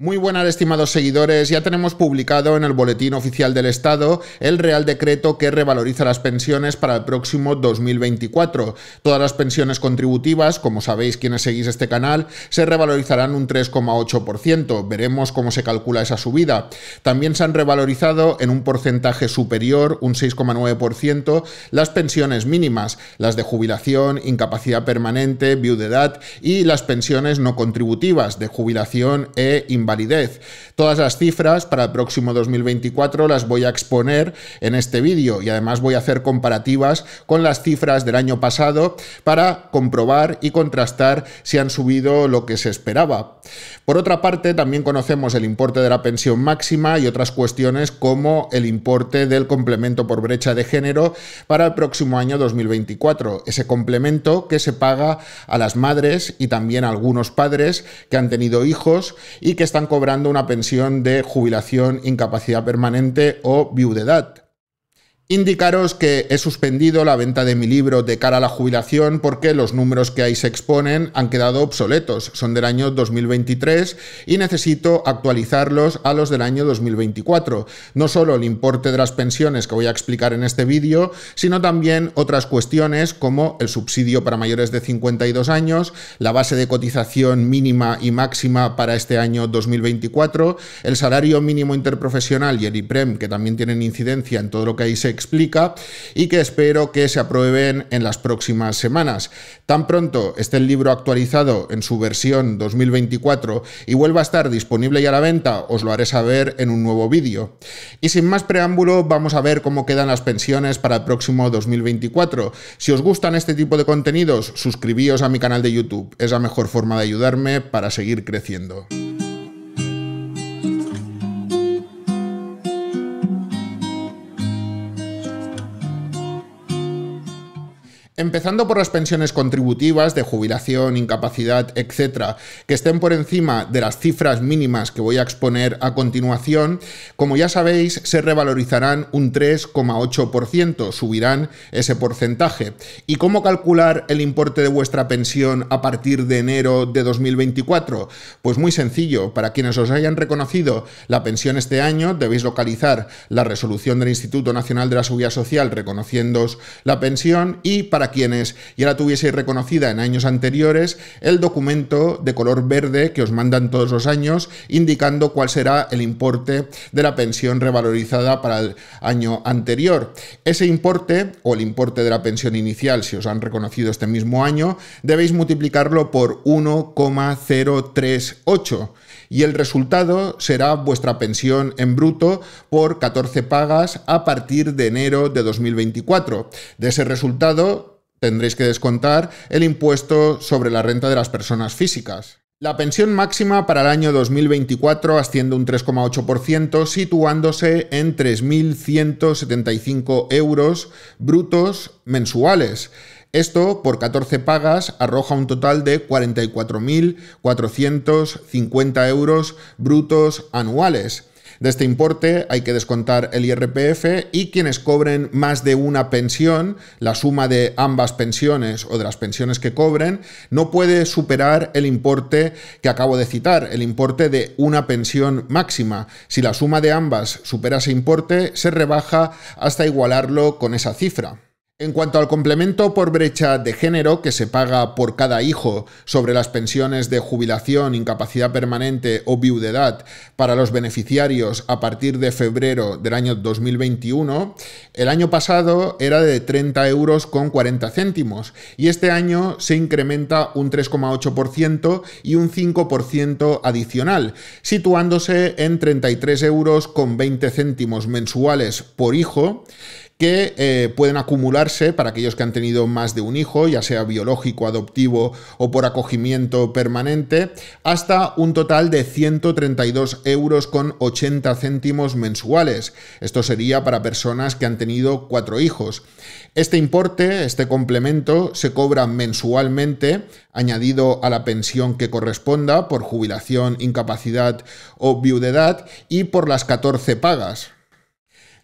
Muy buenas, estimados seguidores. Ya tenemos publicado en el Boletín Oficial del Estado el Real Decreto que revaloriza las pensiones para el próximo 2024. Todas las pensiones contributivas, como sabéis quienes seguís este canal, se revalorizarán un 3,8%. Veremos cómo se calcula esa subida. También se han revalorizado en un porcentaje superior, un 6,9%, las pensiones mínimas, las de jubilación, incapacidad permanente, viudedad y las pensiones no contributivas de jubilación e inversión Validez. Todas las cifras para el próximo 2024 las voy a exponer en este vídeo y además voy a hacer comparativas con las cifras del año pasado para comprobar y contrastar si han subido lo que se esperaba. Por otra parte, también conocemos el importe de la pensión máxima y otras cuestiones como el importe del complemento por brecha de género para el próximo año 2024, ese complemento que se paga a las madres y también a algunos padres que han tenido hijos y que están están cobrando una pensión de jubilación, incapacidad permanente o viudedad. Indicaros que he suspendido la venta de mi libro de cara a la jubilación porque los números que ahí se exponen han quedado obsoletos, son del año 2023 y necesito actualizarlos a los del año 2024. No solo el importe de las pensiones que voy a explicar en este vídeo, sino también otras cuestiones como el subsidio para mayores de 52 años, la base de cotización mínima y máxima para este año 2024, el salario mínimo interprofesional y el IPREM que también tienen incidencia en todo lo que ahí se explica y que espero que se aprueben en las próximas semanas. Tan pronto esté el libro actualizado en su versión 2024 y vuelva a estar disponible y a la venta, os lo haré saber en un nuevo vídeo. Y sin más preámbulo, vamos a ver cómo quedan las pensiones para el próximo 2024. Si os gustan este tipo de contenidos, suscribíos a mi canal de YouTube. Es la mejor forma de ayudarme para seguir creciendo. Empezando por las pensiones contributivas de jubilación, incapacidad, etcétera, que estén por encima de las cifras mínimas que voy a exponer a continuación, como ya sabéis, se revalorizarán un 3,8%, subirán ese porcentaje. ¿Y cómo calcular el importe de vuestra pensión a partir de enero de 2024? Pues muy sencillo, para quienes os hayan reconocido la pensión este año, debéis localizar la resolución del Instituto Nacional de la Seguridad Social reconociéndoos la pensión y para quienes ya la tuvieseis reconocida en años anteriores, el documento de color verde que os mandan todos los años indicando cuál será el importe de la pensión revalorizada para el año anterior. Ese importe o el importe de la pensión inicial, si os han reconocido este mismo año, debéis multiplicarlo por 1,038 y el resultado será vuestra pensión en bruto por 14 pagas a partir de enero de 2024. De ese resultado tendréis que descontar el impuesto sobre la renta de las personas físicas. La pensión máxima para el año 2024 asciende un 3,8%, situándose en 3.175 euros brutos mensuales. Esto, por 14 pagas, arroja un total de 44.450 euros brutos anuales. De este importe hay que descontar el IRPF y quienes cobren más de una pensión, la suma de ambas pensiones o de las pensiones que cobren, no puede superar el importe que acabo de citar, el importe de una pensión máxima. Si la suma de ambas supera ese importe, se rebaja hasta igualarlo con esa cifra. En cuanto al complemento por brecha de género que se paga por cada hijo sobre las pensiones de jubilación, incapacidad permanente o viudedad para los beneficiarios a partir de febrero del año 2021, el año pasado era de 30 euros con 40 céntimos y este año se incrementa un 3,8% y un 5% adicional, situándose en 33 euros con 20 céntimos mensuales por hijo que eh, pueden acumularse para aquellos que han tenido más de un hijo, ya sea biológico, adoptivo o por acogimiento permanente, hasta un total de 132 euros con 80 céntimos mensuales. Esto sería para personas que han tenido cuatro hijos. Este importe, este complemento, se cobra mensualmente, añadido a la pensión que corresponda por jubilación, incapacidad o viudedad y por las 14 pagas.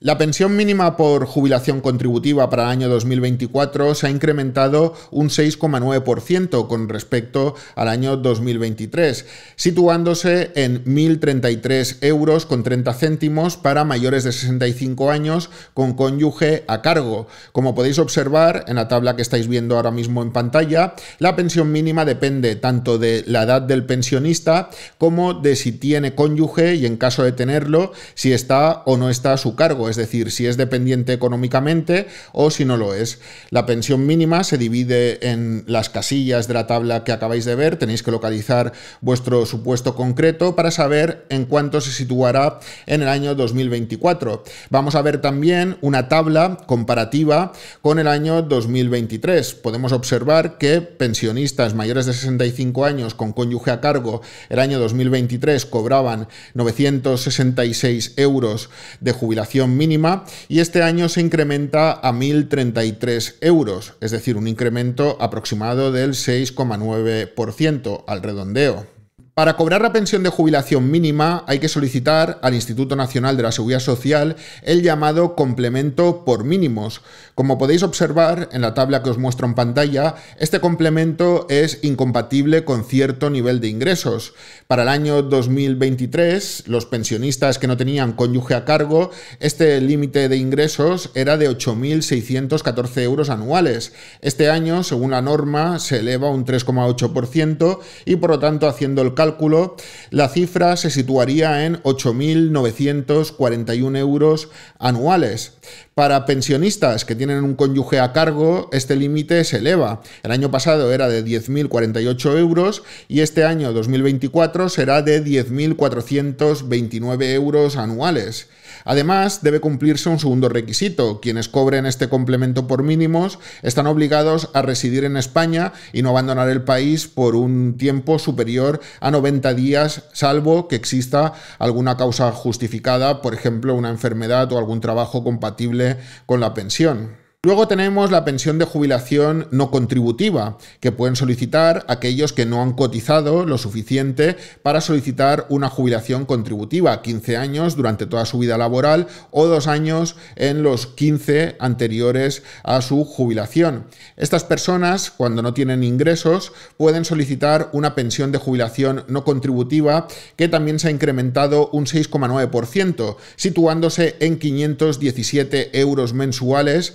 La pensión mínima por jubilación contributiva para el año 2024 se ha incrementado un 6,9% con respecto al año 2023, situándose en 1.033 euros con 30 céntimos para mayores de 65 años con cónyuge a cargo. Como podéis observar en la tabla que estáis viendo ahora mismo en pantalla, la pensión mínima depende tanto de la edad del pensionista como de si tiene cónyuge y en caso de tenerlo, si está o no está a su cargo es decir, si es dependiente económicamente o si no lo es. La pensión mínima se divide en las casillas de la tabla que acabáis de ver, tenéis que localizar vuestro supuesto concreto para saber en cuánto se situará en el año 2024. Vamos a ver también una tabla comparativa con el año 2023. Podemos observar que pensionistas mayores de 65 años con cónyuge a cargo el año 2023 cobraban 966 euros de jubilación mínima y este año se incrementa a 1.033 euros, es decir, un incremento aproximado del 6,9% al redondeo. Para cobrar la pensión de jubilación mínima hay que solicitar al Instituto Nacional de la Seguridad Social el llamado complemento por mínimos. Como podéis observar en la tabla que os muestro en pantalla, este complemento es incompatible con cierto nivel de ingresos. Para el año 2023, los pensionistas que no tenían cónyuge a cargo, este límite de ingresos era de 8.614 euros anuales. Este año, según la norma, se eleva un 3,8% y por lo tanto, haciendo el cálculo, la cifra se situaría en 8.941 euros anuales. Para pensionistas que tienen un cónyuge a cargo, este límite se eleva. El año pasado era de 10.048 euros y este año 2024 será de 10.429 euros anuales. Además, debe cumplirse un segundo requisito. Quienes cobren este complemento por mínimos están obligados a residir en España y no abandonar el país por un tiempo superior a 90 días, salvo que exista alguna causa justificada, por ejemplo, una enfermedad o algún trabajo compatible con la pensión. Luego tenemos la pensión de jubilación no contributiva, que pueden solicitar aquellos que no han cotizado lo suficiente para solicitar una jubilación contributiva, 15 años durante toda su vida laboral o dos años en los 15 anteriores a su jubilación. Estas personas, cuando no tienen ingresos, pueden solicitar una pensión de jubilación no contributiva que también se ha incrementado un 6,9%, situándose en 517 euros mensuales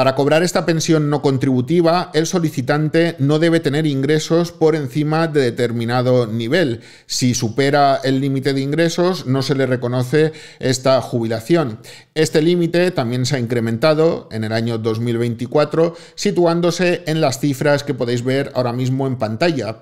Para cobrar esta pensión no contributiva, el solicitante no debe tener ingresos por encima de determinado nivel. Si supera el límite de ingresos, no se le reconoce esta jubilación. Este límite también se ha incrementado en el año 2024, situándose en las cifras que podéis ver ahora mismo en pantalla.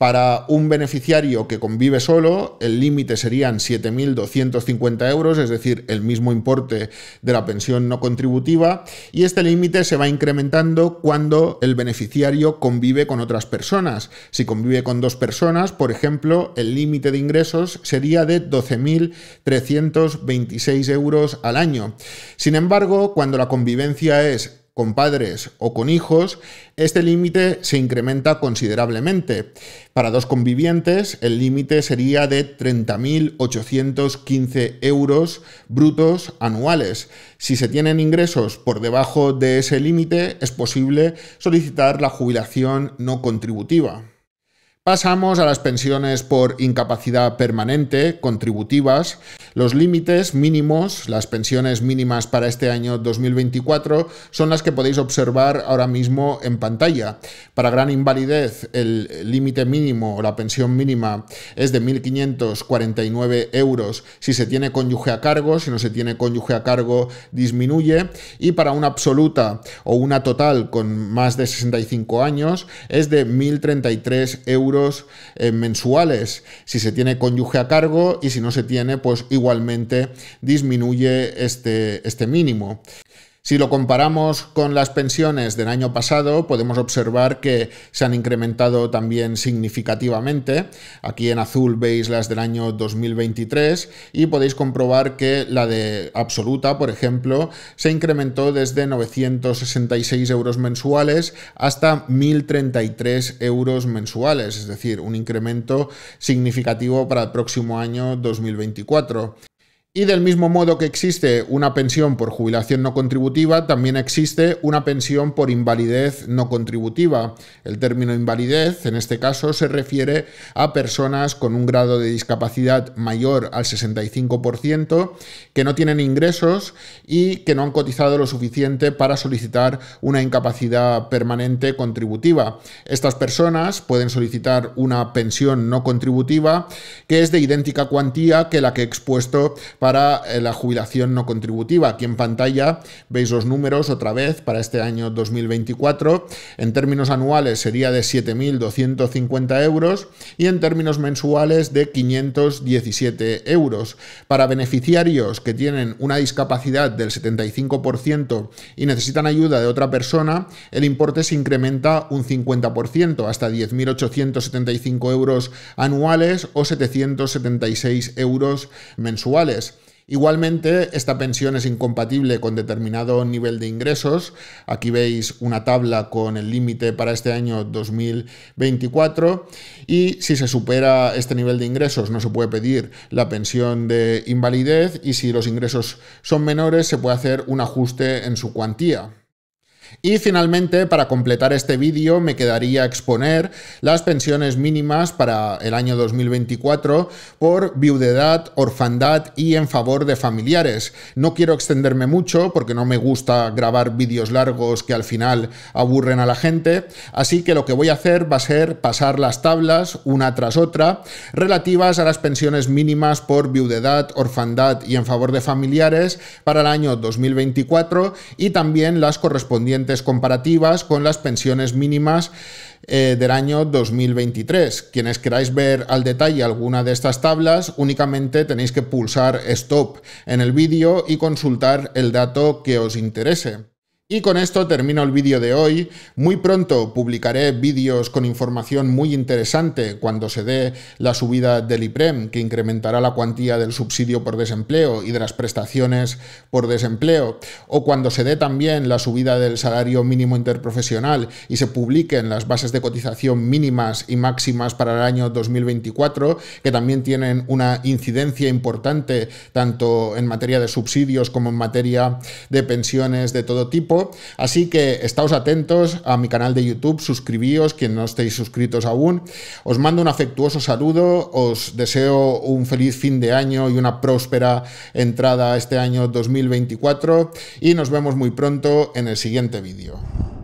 Para un beneficiario que convive solo, el límite serían 7.250 euros, es decir, el mismo importe de la pensión no contributiva, y este límite se va incrementando cuando el beneficiario convive con otras personas. Si convive con dos personas, por ejemplo, el límite de ingresos sería de 12.326 euros al año. Sin embargo, cuando la convivencia es con padres o con hijos, este límite se incrementa considerablemente. Para dos convivientes, el límite sería de 30.815 euros brutos anuales. Si se tienen ingresos por debajo de ese límite, es posible solicitar la jubilación no contributiva. Pasamos a las pensiones por incapacidad permanente, contributivas. Los límites mínimos, las pensiones mínimas para este año 2024, son las que podéis observar ahora mismo en pantalla. Para gran invalidez, el límite mínimo o la pensión mínima es de 1.549 euros. Si se tiene cónyuge a cargo, si no se tiene cónyuge a cargo, disminuye. Y para una absoluta o una total con más de 65 años, es de 1.033 euros eh, mensuales. Si se tiene cónyuge a cargo y si no se tiene, pues igualmente disminuye este, este mínimo. Si lo comparamos con las pensiones del año pasado, podemos observar que se han incrementado también significativamente. Aquí en azul veis las del año 2023 y podéis comprobar que la de absoluta, por ejemplo, se incrementó desde 966 euros mensuales hasta 1.033 euros mensuales, es decir, un incremento significativo para el próximo año 2024. Y del mismo modo que existe una pensión por jubilación no contributiva, también existe una pensión por invalidez no contributiva. El término invalidez, en este caso, se refiere a personas con un grado de discapacidad mayor al 65%, que no tienen ingresos y que no han cotizado lo suficiente para solicitar una incapacidad permanente contributiva. Estas personas pueden solicitar una pensión no contributiva que es de idéntica cuantía que la que he expuesto para eh, la jubilación no contributiva. Aquí en pantalla veis los números otra vez para este año 2024. En términos anuales sería de 7.250 euros y en términos mensuales de 517 euros. Para beneficiarios que tienen una discapacidad del 75% y necesitan ayuda de otra persona, el importe se incrementa un 50% hasta 10.875 euros anuales o 776 euros mensuales. Igualmente, esta pensión es incompatible con determinado nivel de ingresos. Aquí veis una tabla con el límite para este año 2024 y si se supera este nivel de ingresos no se puede pedir la pensión de invalidez y si los ingresos son menores se puede hacer un ajuste en su cuantía. Y finalmente, para completar este vídeo, me quedaría exponer las pensiones mínimas para el año 2024 por viudedad, orfandad y en favor de familiares. No quiero extenderme mucho porque no me gusta grabar vídeos largos que al final aburren a la gente, así que lo que voy a hacer va a ser pasar las tablas una tras otra relativas a las pensiones mínimas por viudedad, orfandad y en favor de familiares para el año 2024 y también las correspondientes comparativas con las pensiones mínimas eh, del año 2023. Quienes queráis ver al detalle alguna de estas tablas, únicamente tenéis que pulsar stop en el vídeo y consultar el dato que os interese. Y con esto termino el vídeo de hoy. Muy pronto publicaré vídeos con información muy interesante cuando se dé la subida del IPREM, que incrementará la cuantía del subsidio por desempleo y de las prestaciones por desempleo, o cuando se dé también la subida del salario mínimo interprofesional y se publiquen las bases de cotización mínimas y máximas para el año 2024, que también tienen una incidencia importante tanto en materia de subsidios como en materia de pensiones de todo tipo Así que estáos atentos a mi canal de YouTube, suscribíos quien no estéis suscritos aún. Os mando un afectuoso saludo, os deseo un feliz fin de año y una próspera entrada a este año 2024 y nos vemos muy pronto en el siguiente vídeo.